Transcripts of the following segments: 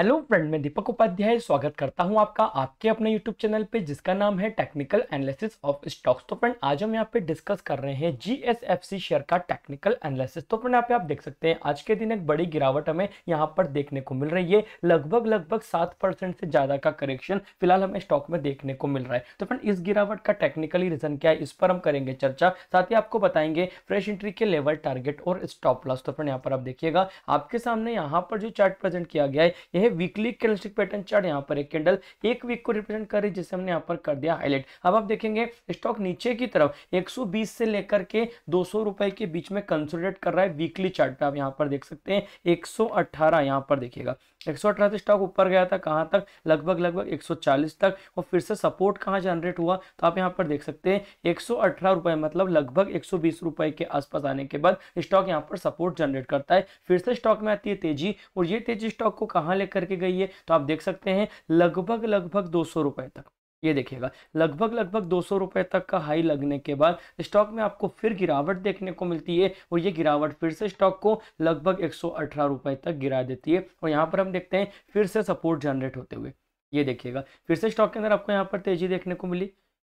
hello friend मैं दीपक उपाध्याय स्वागत करता हूं आपका आपके अपने यूट्यूब चैनल पे जिसका नाम है टेक्निकल एनालिसिस ऑफ स्टॉक्स तो फ्रेंड आज हम यहां पे डिस्कस कर रहे हैं जीएसएफसी शेयर का टेक्निकल एनालिसिस तो फ्रेंड यहाँ पे आप देख सकते हैं आज के दिन एक बड़ी गिरावट हमें यहां पर देखने को मिल रही है लगभग लगभग सात से ज़्यादा का करेक्शन फिलहाल हमें स्टॉक में देखने को मिल रहा है तो फ्रेंड इस गिरावट का टेक्निकली रीज़न क्या है इस पर हम करेंगे चर्चा साथ ही आपको बताएंगे फ्रेश एंट्री के लेवल टारगेट और स्टॉप लॉस तो फ्रेंड यहाँ पर आप देखिएगा आपके सामने यहाँ पर जो चार्ट प्रेजेंट किया गया है यह वीकली कैंडलस्टिक पैटर्न चार्ट यहाँ पर एक कैंडल एक वीक को रिप्रेजेंट कर रही है जिसे हमने यहाँ पर कर दिया हाईलाइट अब आप देखेंगे स्टॉक नीचे की तरफ 120 से लेकर के दो रुपए के बीच में कंसोलिडेट कर रहा है वीकली चार्ट पे आप यहाँ पर देख सकते हैं एक 118 यहाँ पर देखिएगा 118 से स्टॉक ऊपर गया था कहाँ तक लगभग लगभग 140 तक और फिर से सपोर्ट कहाँ जनरेट हुआ तो आप यहाँ पर देख सकते हैं 118 रुपए मतलब लगभग 120 रुपए के आसपास आने के बाद स्टॉक यहाँ पर सपोर्ट जनरेट करता है फिर से स्टॉक में आती है तेजी और ये तेजी स्टॉक को कहाँ ले तय करके गई है तो आप देख सकते हैं लगभग लगभग दो रुपए तक ये देखिएगा लगभग लगभग दो सौ रुपये तक का हाई लगने के बाद स्टॉक में आपको फिर गिरावट देखने को मिलती है और ये गिरावट फिर से स्टॉक को लगभग एक सौ रुपए तक गिरा देती है और यहाँ पर हम देखते हैं फिर से सपोर्ट जनरेट होते हुए ये देखिएगा फिर से स्टॉक के अंदर आपको यहाँ पर तेजी देखने को मिली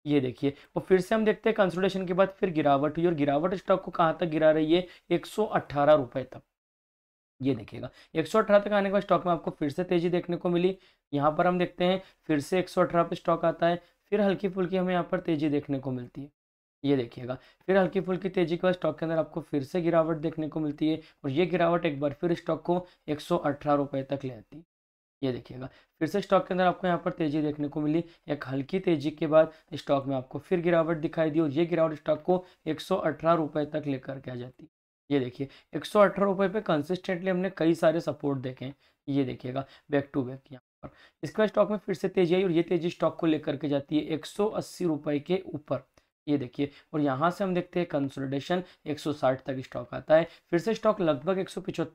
ये देखिए और फिर से हम देखते हैं कंसोलिडेशन के बाद फिर गिरावट हुई और गिरावट स्टॉक को कहाँ तक गिरा रही है एक सौ तक ये देखिएगा एक सौ अठारह तक आने के बाद स्टॉक में आपको फिर से तेजी देखने को मिली यहाँ पर हम देखते हैं फिर से एक सौ अठारह पे स्टॉक आता है फिर हल्की फुल्की हमें यहाँ पर तेजी देखने को मिलती है ये देखिएगा फिर हल्की फुल्की तेजी के बाद स्टॉक के अंदर आपको फिर से गिरावट देखने को मिलती है और ये गिरावट एक बार फिर स्टॉक को एक सौ तक ले आती है ये देखिएगा फिर से स्टॉक के अंदर आपको यहाँ पर तेजी देखने को मिली एक हल्की तेजी के बाद स्टॉक में आपको फिर गिरावट दिखाई दी और ये गिरावट स्टॉक को एक सौ तक लेकर के आ जाती ये देखिए एक सौ पे कंसिस्टेंटली हमने कई सारे सपोर्ट देखे हैं ये देखिएगा बैक टू बैक यहाँ पर इसके बाद स्टॉक में फिर से तेजी आई और ये तेजी स्टॉक को लेकर के जाती है एक सौ के ऊपर ये देखिए और यहाँ से हम देखते हैं कंसोलिडेशन 160 तक स्टॉक आता है फिर से स्टॉक लगभग एक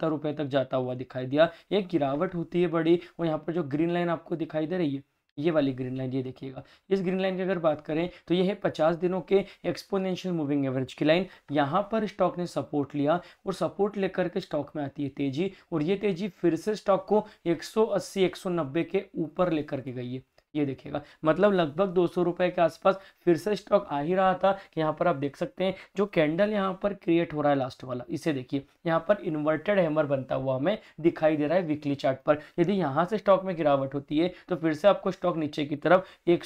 रुपए तक जाता हुआ दिखाई दिया एक गिरावट होती है बड़ी और यहाँ पर जो ग्रीन लाइन आपको दिखाई दे रही है ये वाली ग्रीन लाइन ये देखिएगा इस ग्रीन लाइन की अगर बात करें तो ये है पचास दिनों के एक्सपोनेंशियल मूविंग एवरेज की लाइन यहाँ पर स्टॉक ने सपोर्ट लिया और सपोर्ट लेकर के स्टॉक में आती है तेजी और ये तेजी फिर से स्टॉक को 180 190 के ऊपर लेकर के गई है ये देखिएगा मतलब लगभग दो सौ रुपए के आसपास फिर से स्टॉक आ ही रहा था यहाँ पर आप देख सकते हैं जो कैंडल यहाँ पर क्रिएट हो रहा है लास्ट वाला इसे देखिए यहाँ पर इन्वर्टेड हैमर बनता हुआ हमें दिखाई दे रहा है वीकली चार्ट पर यदि यहाँ से स्टॉक में गिरावट होती है तो फिर से आपको स्टॉक नीचे की तरफ एक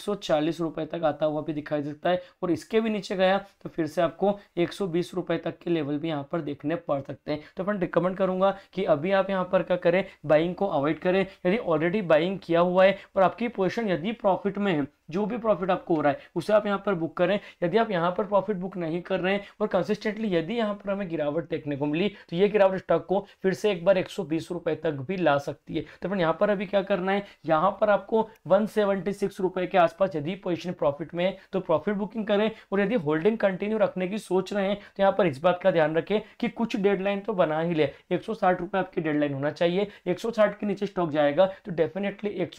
रुपए तक आता हुआ भी दिखाई देता है और इसके भी नीचे गया तो फिर से आपको एक रुपए तक के लेवल भी यहाँ पर देखने पड़ सकते हैं तो अपन रिकमेंड करूंगा कि अभी आप यहाँ पर क्या करें बाइंग को अवॉइड करें यदि ऑलरेडी बाइंग किया हुआ है और आपकी पोजिशन यदि प्रॉफिट में है जो भी प्रॉफिट आपको हो रहा है उसे आप यहाँ पर बुक करें यदि आप यहाँ पर प्रॉफिट बुक नहीं कर रहे हैं और कंसिस्टेंटली यदि यहाँ पर हमें गिरावट देखने को मिली तो ये गिरावट स्टॉक को फिर से एक बार एक रुपए तक भी ला सकती है तो फिर यहाँ पर अभी क्या करना है यहाँ पर आपको वन रुपए के आसपास यदि पोजिशन प्रॉफिट में है तो प्रॉफिट बुकिंग करें और यदि होल्डिंग कंटिन्यू रखने की सोच रहे हैं तो यहाँ पर इस बात का ध्यान रखें कि कुछ डेडलाइन तो बना ही ले एक रुपए आपकी डेडलाइन होना चाहिए एक के नीचे स्टॉक जाएगा तो डेफिनेटली एक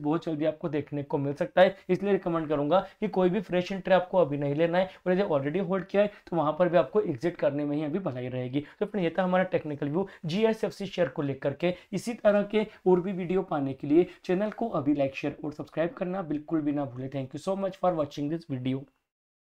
बहुत जल्दी आपको देखने को मिल सकता है इसलिए रिकमेंड करूंगा कि कोई भी फ्रेश एंट्री आपको अभी नहीं लेना है और यदि ऑलरेडी होल्ड किया है तो वहां पर भी आपको एग्जिट करने में ही अभी भलाई रहेगी तो अपने ये था हमारा टेक्निकल व्यू जी शेयर को लेकर के इसी तरह के और भी वीडियो पाने के लिए चैनल को अभी लाइक शेयर और सब्सक्राइब करना बिल्कुल भी ना भूले thank you so much for watching this video